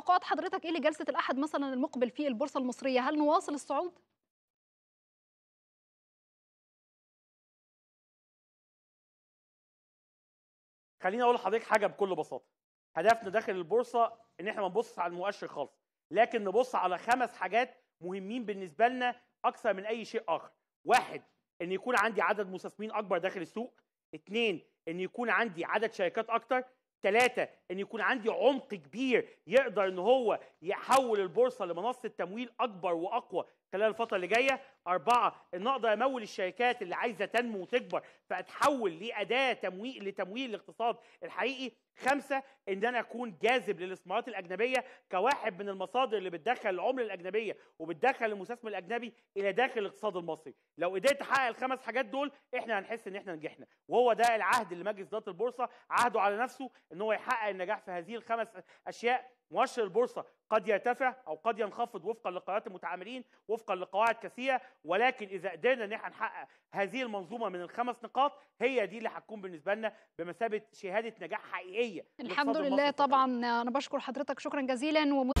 توقعات حضرتك ايه لجلسه الاحد مثلا المقبل في البورصه المصريه هل نواصل الصعود خليني اقول لحضرتك حاجه بكل بساطه هدفنا داخل البورصه ان احنا ما نبصش على المؤشر خالص لكن نبص على خمس حاجات مهمين بالنسبه لنا اكثر من اي شيء اخر واحد ان يكون عندي عدد مستثمرين اكبر داخل السوق اثنين ان يكون عندي عدد شركات اكتر ثلاثة ان يكون عندي عمق كبير يقدر ان هو يحول البورصة لمنصة تمويل اكبر واقوى خلال الفترة اللي جاية أربعة ان اقدر امول الشركات اللي عايزة تنمو وتكبر فاتحول لأداة تمويل لتمويل الاقتصاد الحقيقي خمسة ان انا اكون جاذب للاستثمارات الاجنبية كواحد من المصادر اللي بتدخل العملة الاجنبية وبتدخل المستثمر الاجنبي الى داخل الاقتصاد المصري لو قدرت احقق الخمس حاجات دول احنا هنحس ان احنا نجحنا وهو ده العهد اللي مجلس اداره البورصه عهده على نفسه ان هو يحقق النجاح في هذه الخمس اشياء مؤشر البورصه قد يرتفع او قد ينخفض وفقا لقرارات المتعاملين وفقا لقواعد كثيره ولكن اذا قدرنا ان احنا نحقق هذه المنظومه من الخمس نقاط هي دي اللي هتكون بالنسبه لنا بمثابه شهاده نجاح حقيقيه الحمد لله طبعا انا بشكر حضرتك شكرا جزيلا ومت...